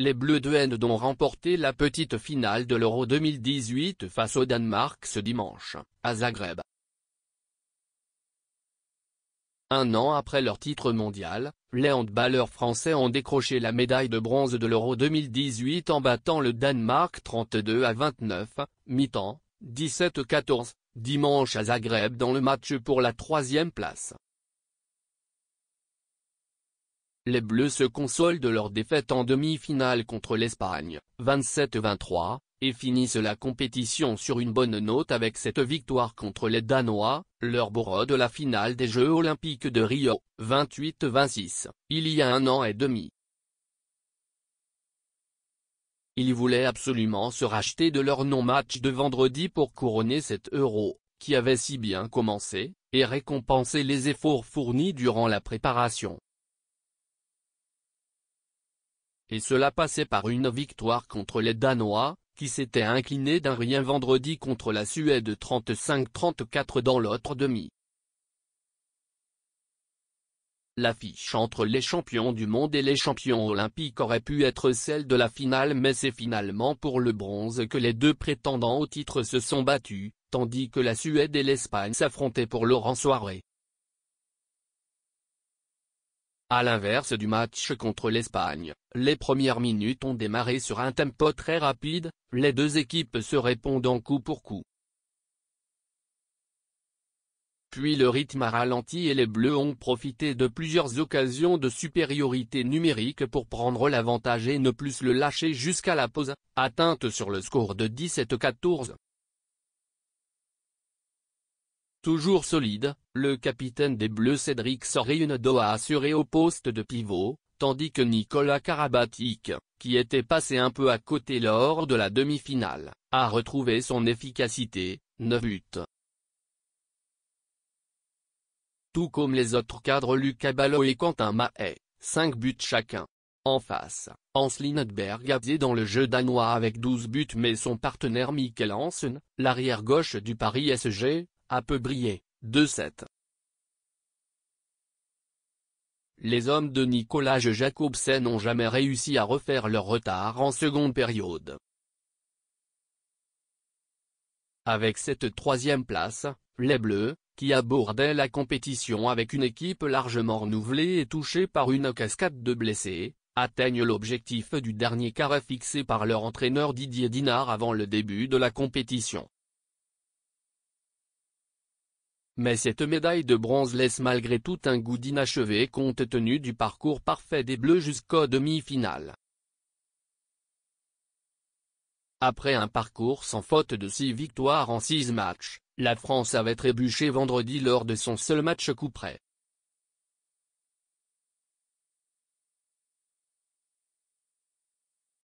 Les Bleus de Haine ont remporté la petite finale de l'Euro 2018 face au Danemark ce dimanche, à Zagreb. Un an après leur titre mondial, les handballeurs français ont décroché la médaille de bronze de l'Euro 2018 en battant le Danemark 32 à 29, mi-temps, 17-14, dimanche à Zagreb dans le match pour la troisième place. Les Bleus se consolent de leur défaite en demi-finale contre l'Espagne, 27-23, et finissent la compétition sur une bonne note avec cette victoire contre les Danois, leur bourreau de la finale des Jeux Olympiques de Rio, 28-26, il y a un an et demi. Ils voulaient absolument se racheter de leur non-match de vendredi pour couronner cet euro, qui avait si bien commencé, et récompenser les efforts fournis durant la préparation et cela passait par une victoire contre les Danois, qui s'étaient inclinés d'un rien vendredi contre la Suède 35-34 dans l'autre demi. L'affiche entre les champions du monde et les champions olympiques aurait pu être celle de la finale mais c'est finalement pour le bronze que les deux prétendants au titre se sont battus, tandis que la Suède et l'Espagne s'affrontaient pour Laurent en soirée. À l'inverse du match contre l'Espagne, les premières minutes ont démarré sur un tempo très rapide, les deux équipes se répondant coup pour coup. Puis le rythme a ralenti et les Bleus ont profité de plusieurs occasions de supériorité numérique pour prendre l'avantage et ne plus le lâcher jusqu'à la pause, atteinte sur le score de 17-14 toujours solide, le capitaine des Bleus Cédric Sorinado a assuré au poste de pivot, tandis que Nicolas Karabatic, qui était passé un peu à côté lors de la demi-finale, a retrouvé son efficacité, 9 buts. Tout comme les autres cadres Lucas Ballot et Quentin Mahé, 5 buts chacun. En face, Hans Lindberg a dans le jeu danois avec 12 buts mais son partenaire Mikkel Hansen, l'arrière-gauche du Paris SG, a peu brillé, 2-7. Les hommes de Nicolas Jacobsen n'ont jamais réussi à refaire leur retard en seconde période. Avec cette troisième place, les Bleus, qui abordaient la compétition avec une équipe largement renouvelée et touchée par une cascade de blessés, atteignent l'objectif du dernier carré fixé par leur entraîneur Didier Dinard avant le début de la compétition. Mais cette médaille de bronze laisse malgré tout un goût d'inachevé compte tenu du parcours parfait des Bleus jusqu'aux demi-finales. Après un parcours sans faute de 6 victoires en 6 matchs, la France avait trébuché vendredi lors de son seul match couperet.